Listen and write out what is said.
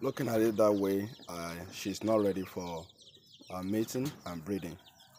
looking at it that way, uh, she's not ready for uh, mating and breeding.